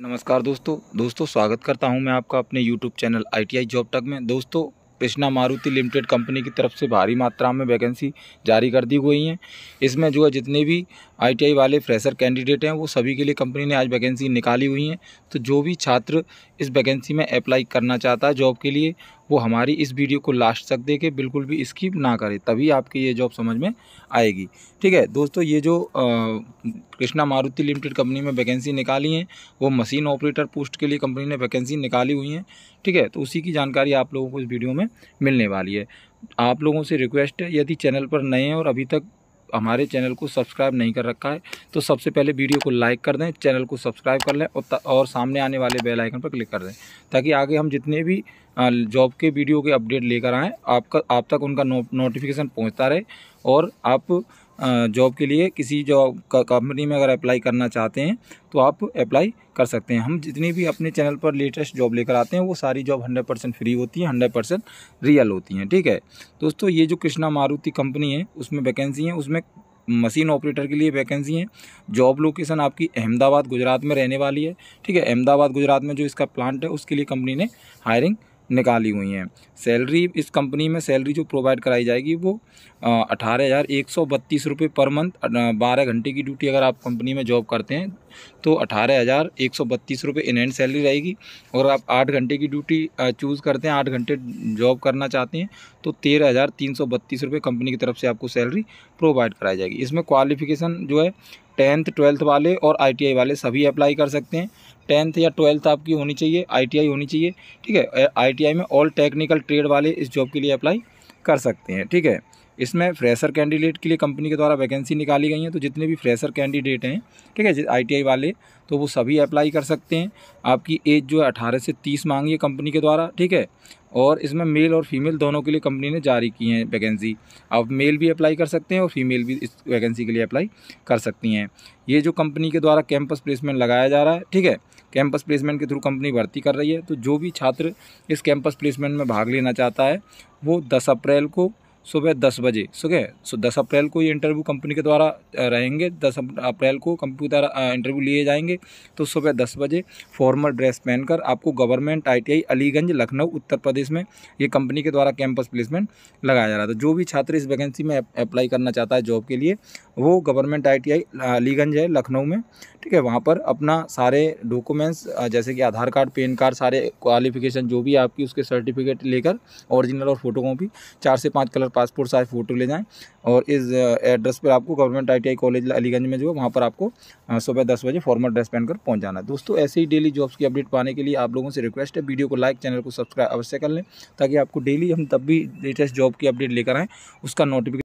नमस्कार दोस्तों दोस्तों स्वागत करता हूं मैं आपका अपने YouTube चैनल आई जॉब टक में दोस्तों कृष्णा मारुति लिमिटेड कंपनी की तरफ से भारी मात्रा में वैकेंसी जारी कर दी गई हैं इसमें जो है जितने भी आईटीआई वाले फ्रेशर कैंडिडेट हैं वो सभी के लिए कंपनी ने आज वैकेंसी निकाली हुई हैं तो जो भी छात्र इस वैकेंसी में अप्लाई करना चाहता है जॉब के लिए वो हमारी इस वीडियो को लास्ट तक देखे बिल्कुल भी स्किप ना करे तभी आपकी ये जॉब समझ में आएगी ठीक है दोस्तों ये जो कृष्णा मारुति लिमिटेड कंपनी में वैकेंसी निकाली है वो मशीन ऑपरेटर पोस्ट के लिए कंपनी ने वैकेंसी निकाली हुई हैं ठीक है तो उसी की जानकारी आप लोगों को इस वीडियो में मिलने वाली है आप लोगों से रिक्वेस्ट है यदि चैनल पर नए हैं और अभी तक हमारे चैनल को सब्सक्राइब नहीं कर रखा है तो सबसे पहले वीडियो को लाइक कर दें चैनल को सब्सक्राइब कर लें और, और सामने आने वाले बेल आइकन पर क्लिक कर दें ताकि आगे हम जितने भी जॉब के वीडियो के अपडेट लेकर आएँ आपका आप तक उनका नो, नोटिफिकेशन पहुँचता रहे और आप जॉब के लिए किसी जॉब कंपनी में अगर अप्लाई करना चाहते हैं तो आप अप्लाई कर सकते हैं हम जितनी भी अपने चैनल पर लेटेस्ट जॉब लेकर आते हैं वो सारी जॉब हंड्रेड परसेंट फ्री होती हैं हंड्रेड परसेंट रियल होती हैं ठीक है दोस्तों ये जो कृष्णा मारुति कंपनी है उसमें वैकेंसी हैं उसमें मशीन ऑपरेटर के लिए वैकेंसी हैं जॉब लोकेशन आपकी अहमदाबाद गुजरात में रहने वाली है ठीक है अहमदाबाद गुजरात में जो इसका प्लांट है उसके लिए कंपनी ने हायरिंग निकाली हुई हैं सैलरी इस कंपनी में सैलरी जो प्रोवाइड कराई जाएगी वो अठारह हज़ार एक सौ बत्तीस रुपये पर मंथ बारह घंटे की ड्यूटी अगर आप कंपनी में जॉब करते हैं तो अठारह हज़ार एक सौ बत्तीस रुपये इन सैलरी रहेगी और आप आठ घंटे की ड्यूटी चूज़ करते हैं आठ घंटे जॉब करना चाहते हैं तो तेरह हज़ार तीन सौ बत्तीस रुपये कंपनी की तरफ से आपको सैलरी प्रोवाइड कराई जाएगी इसमें क्वालिफिकेशन जो है टेंथ ट्वेल्थ वाले और आईटीआई वाले सभी अप्लाई कर सकते हैं टेंथ या ट्वेल्थ आपकी होनी चाहिए आईटीआई होनी चाहिए ठीक है आईटीआई में ऑल टेक्निकल ट्रेड वाले इस जॉब के लिए अप्लाई कर सकते हैं ठीक है इसमें फ्रेशर कैंडिडेट के लिए कंपनी के द्वारा वैकेंसी निकाली गई है तो जितने भी फ्रेशर कैंडिडेट हैं ठीक है आईटीआई वाले तो वो सभी अप्लाई कर सकते हैं आपकी एज जो है अठारह से तीस मांगी है कंपनी के द्वारा ठीक है और इसमें मेल और फीमेल दोनों के लिए कंपनी ने जारी की हैं वैकेंसी आप मेल भी अप्लाई कर सकते हैं और फीमेल भी इस वैकेंसी के लिए अप्लाई कर सकती हैं ये जो कंपनी के द्वारा कैंपस प्लेसमेंट लगाया जा रहा है ठीक है कैंपस प्लेसमेंट के थ्रू कंपनी भर्ती कर रही है तो जो भी छात्र इस कैंपस प्लेसमेंट में भाग लेना चाहता है वो दस अप्रैल को सुबह दस बजे सुबह सो दस अप्रैल को ये इंटरव्यू कंपनी के द्वारा रहेंगे दस अप्रैल को कंपनी द्वारा इंटरव्यू लिए जाएंगे तो सुबह दस बजे फॉर्मल ड्रेस पहनकर आपको गवर्नमेंट आईटीआई अलीगंज लखनऊ उत्तर प्रदेश में ये कंपनी के द्वारा कैंपस प्लेसमेंट लगाया जा रहा था तो जो भी छात्र इस वैकेंसी में अप्लाई करना चाहता है जॉब के लिए वो गवर्नमेंट आईटीआई अलीगंज है लखनऊ में ठीक है वहाँ पर अपना सारे डॉक्यूमेंट्स जैसे कि आधार कार्ड पेन कार्ड सारे क्वालिफिकेशन जो भी आपकी उसके सर्टिफिकेट लेकर ओरिजिनल और फोटो कॉपी चार से पाँच कलर पासपोर्ट साइज फ़ोटो ले जाएँ और इस एड्रेस पर आपको गवर्नमेंट आई कॉलेज अलीगंज में जो है वहाँ पर आपको सुबह दस बजे फॉर्मल ड्रेस पहन कर पहुँच जाना दोस्तों ऐसे ही डेली जॉब्स की अपडेट पाने के लिए आप लोगों से रिक्वेस्ट है वीडियो को लाइक चैनल को सब्सक्राइब अवश्य कर लें ताकि आपको डेली हम तब भी लेटेस्ट जॉब की अपडेट लेकर आएँ उसका नोटिफिकेशन